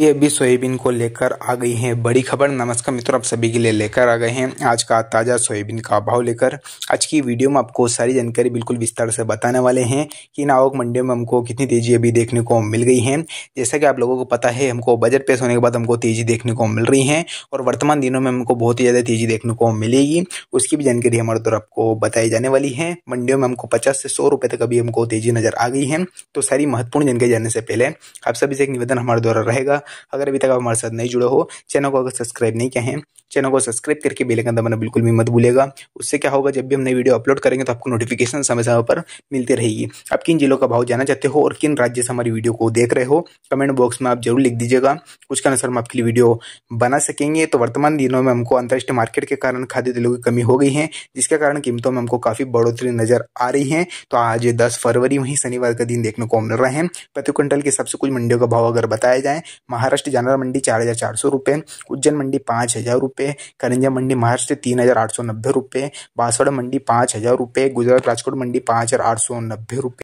भी अभी सोयाबीन को लेकर आ गई हैं बड़ी खबर नमस्कार मित्रों आप सभी के लिए लेकर आ गए हैं आज का ताज़ा सोयाबीन का भाव लेकर आज की वीडियो में आपको सारी जानकारी बिल्कुल विस्तार से बताने वाले हैं कि इन आवक मंडियों में हमको कितनी तेज़ी अभी देखने को मिल गई है जैसा कि आप लोगों को पता है हमको बजट पेश होने के बाद हमको तेज़ी देखने को मिल रही है और वर्तमान दिनों में हमको बहुत ही ज़्यादा तेज़ी देखने को मिलेगी उसकी भी जानकारी हमारे द्वारा आपको बताई जाने वाली है मंडियों में हमको पचास से सौ रुपये तक अभी हमको तेज़ी नज़र आ गई है तो सारी महत्वपूर्ण जानकारी जानने से पहले आप सभी से एक निवेदन हमारे द्वारा रहेगा अगर अभी तक आप हमारे साथ नहीं जुड़े हो चैनल को अगर सब्सक्राइब नहीं किया है चैनल को सब्सक्राइब करके आइकन दबाना बिल्कुल भी मत भूलेगा उससे क्या होगा जब भी हम नई वीडियो अपलोड करेंगे तो आपको नोटिफिकेशन समय समय पर मिलती रहेगी आप किन जिलों का भाव जाना चाहते हो और किन राज्य से हमारी वीडियो को देख रहे हो कमेंट बॉक्स में आप जरूर लिख दीजिएगा उसके अनुसार हम आपके लिए वीडियो बना सकेंगे तो वर्तमान दिनों में हमको अंतर्राष्ट्रीय मार्केट के कारण खाद्य तेलों की कमी हो गई है जिसके कारण कीमतों में हमको काफ़ी बढ़ोतरी नजर आ रही है तो आज दस फरवरी वहीं शनिवार का दिन देखने को मिल रहे हैं प्रति क्विंटल के सबसे कुछ मंडियों का भाव अगर बताया जाए महाराष्ट्र जानवर मंडी चार हज़ार चार सौ रुपए उज्जैन मंडी पांच हज़ार रुपए रुपये करंजा मंडी महाराष्ट्र तीन हज़ार आठ सौ नब्बे रुपये बांसवाड़ा मंडी पाँच हज़ार रुपये गुजरात राजकोट मंडी पाँच हज़ार आठ सौ नब्बे रुपये